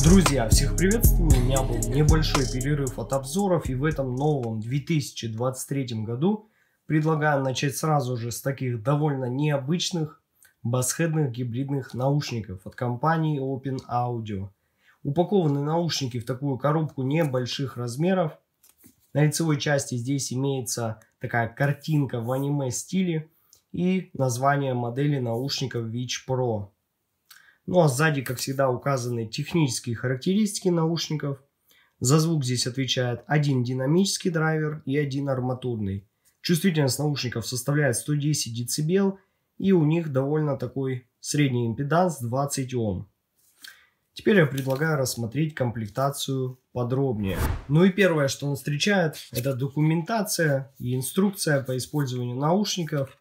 Друзья, всех приветствую, у меня был небольшой перерыв от обзоров и в этом новом 2023 году предлагаю начать сразу же с таких довольно необычных басхедных гибридных наушников от компании Open Audio. Упакованы наушники в такую коробку небольших размеров. На лицевой части здесь имеется такая картинка в аниме стиле и название модели наушников Witch Pro. Ну а сзади, как всегда, указаны технические характеристики наушников. За звук здесь отвечает один динамический драйвер и один арматурный. Чувствительность наушников составляет 110 дБ и у них довольно такой средний импеданс 20 Ом. Теперь я предлагаю рассмотреть комплектацию подробнее. Ну и первое, что он встречает, это документация и инструкция по использованию наушников.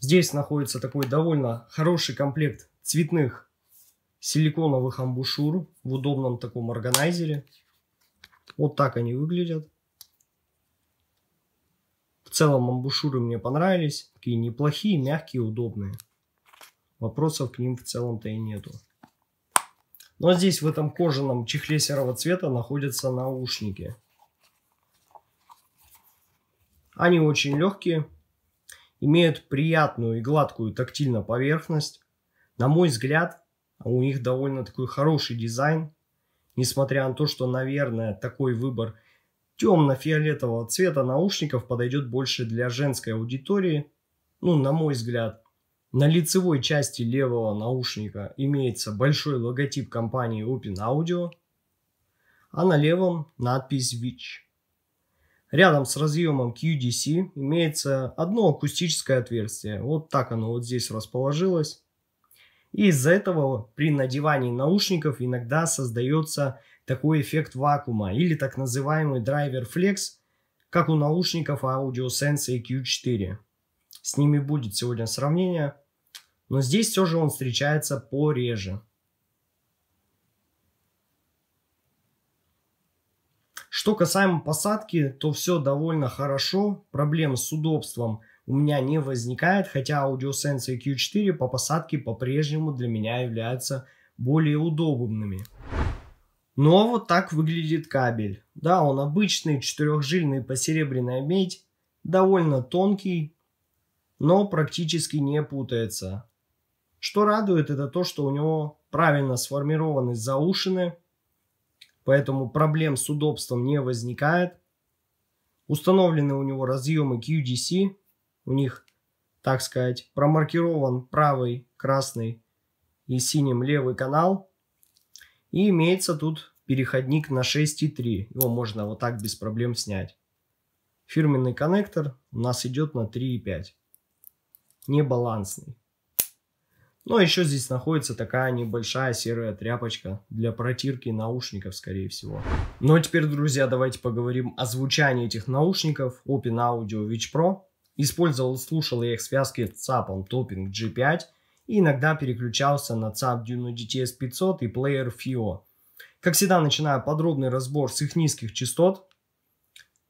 Здесь находится такой довольно хороший комплект цветных силиконовых амбушюр в удобном таком органайзере. Вот так они выглядят. В целом амбушюры мне понравились. Такие неплохие, мягкие, удобные. Вопросов к ним в целом-то и нету. Но здесь в этом кожаном чехле серого цвета находятся наушники. Они очень легкие, имеют приятную и гладкую тактильную поверхность. На мой взгляд, у них довольно такой хороший дизайн, несмотря на то, что, наверное, такой выбор темно-фиолетового цвета наушников подойдет больше для женской аудитории, ну, на мой взгляд. На лицевой части левого наушника имеется большой логотип компании Open Audio, а на левом надпись Witch. Рядом с разъемом QDC имеется одно акустическое отверстие. Вот так оно вот здесь расположилось. И из-за этого при надевании наушников иногда создается такой эффект вакуума или так называемый драйвер флекс, как у наушников AudioSense EQ4. С ними будет сегодня сравнение, но здесь все же он встречается пореже. Что касаемо посадки, то все довольно хорошо, проблем с удобством – у меня не возникает, хотя AudioSense Q4 по посадке по-прежнему для меня являются более удобными. Ну а вот так выглядит кабель. Да, он обычный, четырехжильный посеребряная медь, довольно тонкий, но практически не путается. Что радует, это то, что у него правильно сформированы заушины, поэтому проблем с удобством не возникает. Установлены у него разъемы QDC, у них, так сказать, промаркирован правый, красный и синим левый канал. И имеется тут переходник на 6,3. Его можно вот так без проблем снять. Фирменный коннектор у нас идет на 3,5. Небалансный. Но еще здесь находится такая небольшая серая тряпочка для протирки наушников, скорее всего. Ну а теперь, друзья, давайте поговорим о звучании этих наушников Open Audio Witch Pro. Использовал, слушал я их связки с ЦАПом Topping G5 и иногда переключался на ЦАП Dune DTS 500 и плеер FIO. Как всегда, начинаю подробный разбор с их низких частот,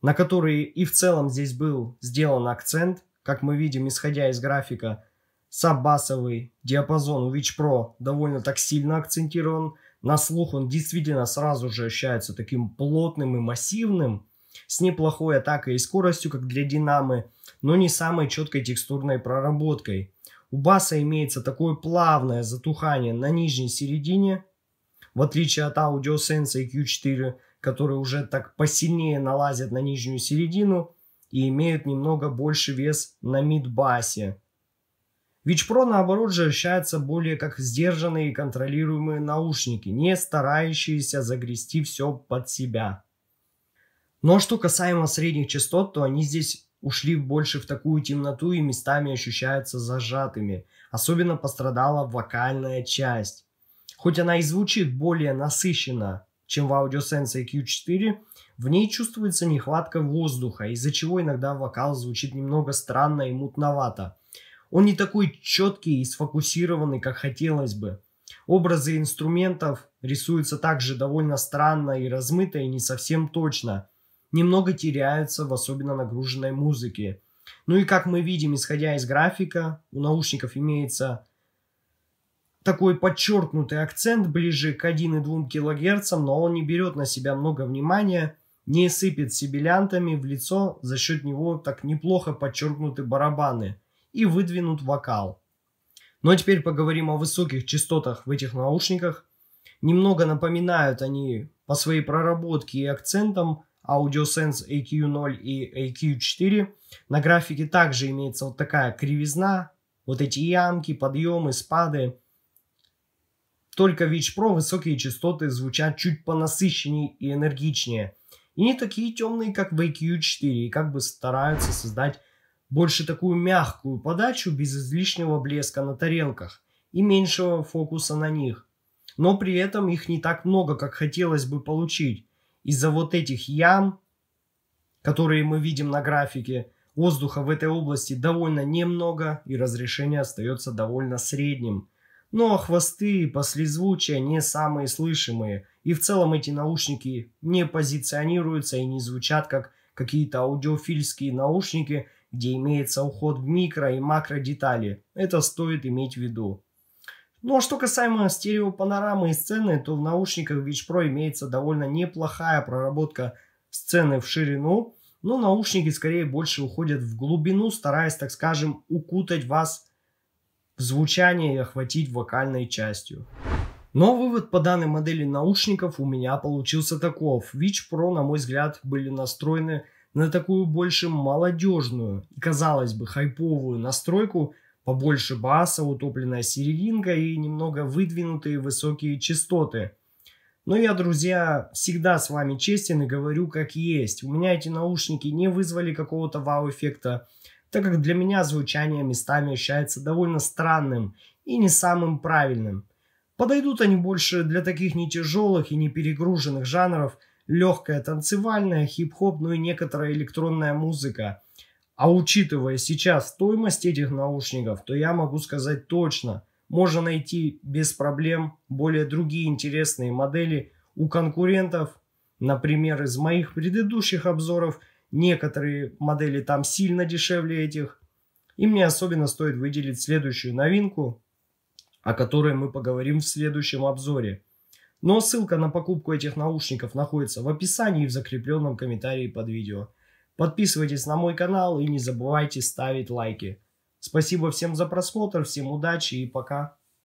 на которые и в целом здесь был сделан акцент, как мы видим, исходя из графика, саббасовый диапазон у Witch Pro довольно так сильно акцентирован. На слух он действительно сразу же ощущается таким плотным и массивным, с неплохой атакой и скоростью, как для Динамы, но не самой четкой текстурной проработкой. У баса имеется такое плавное затухание на нижней середине, в отличие от Audio Sense и Q4, которые уже так посильнее налазят на нижнюю середину и имеют немного больше вес на мид-басе. Вичпро, наоборот, же ощущается более как сдержанные и контролируемые наушники, не старающиеся загрести все под себя. Ну а что касаемо средних частот, то они здесь ушли больше в такую темноту и местами ощущаются зажатыми. Особенно пострадала вокальная часть. Хоть она и звучит более насыщенно, чем в аудиосенсе Q4, в ней чувствуется нехватка воздуха, из-за чего иногда вокал звучит немного странно и мутновато. Он не такой четкий и сфокусированный, как хотелось бы. Образы инструментов рисуются также довольно странно и размыто и не совсем точно – немного теряются в особенно нагруженной музыке. Ну и как мы видим, исходя из графика, у наушников имеется такой подчеркнутый акцент ближе к 1,2 кГц, но он не берет на себя много внимания, не сыпет сибилянтами в лицо, за счет него так неплохо подчеркнуты барабаны и выдвинут вокал. Но теперь поговорим о высоких частотах в этих наушниках. Немного напоминают они по своей проработке и акцентам AudioSense AQ0 и AQ4. На графике также имеется вот такая кривизна, вот эти ямки, подъемы, спады. Только Вич Pro высокие частоты звучат чуть понасыщеннее и энергичнее. И не такие темные, как в AQ4, и как бы стараются создать больше такую мягкую подачу без излишнего блеска на тарелках и меньшего фокуса на них. Но при этом их не так много, как хотелось бы получить из-за вот этих ям, которые мы видим на графике, воздуха в этой области довольно немного и разрешение остается довольно средним. Но ну, а хвосты и послезвучия не самые слышимые, и в целом эти наушники не позиционируются и не звучат как какие-то аудиофильские наушники, где имеется уход в микро и макро детали. Это стоит иметь в виду. Ну а что касаемо стереопанорамы и сцены, то в наушниках Beats Pro имеется довольно неплохая проработка сцены в ширину, но ну, наушники скорее больше уходят в глубину, стараясь, так скажем, укутать вас в звучание и охватить вокальной частью. Но вывод по данной модели наушников у меня получился таков. Witch Pro, на мой взгляд, были настроены на такую больше молодежную казалось бы, хайповую настройку – побольше баса, утопленная серединка и немного выдвинутые высокие частоты. Но я, друзья, всегда с вами честен и говорю как есть. У меня эти наушники не вызвали какого-то вау-эффекта, так как для меня звучание местами ощущается довольно странным и не самым правильным. Подойдут они больше для таких не тяжелых и не перегруженных жанров, легкая танцевальная, хип-хоп, ну и некоторая электронная музыка – а учитывая сейчас стоимость этих наушников, то я могу сказать точно, можно найти без проблем более другие интересные модели у конкурентов. Например, из моих предыдущих обзоров некоторые модели там сильно дешевле этих. И мне особенно стоит выделить следующую новинку, о которой мы поговорим в следующем обзоре. Но ну, а ссылка на покупку этих наушников находится в описании и в закрепленном комментарии под видео. Подписывайтесь на мой канал и не забывайте ставить лайки. Спасибо всем за просмотр, всем удачи и пока.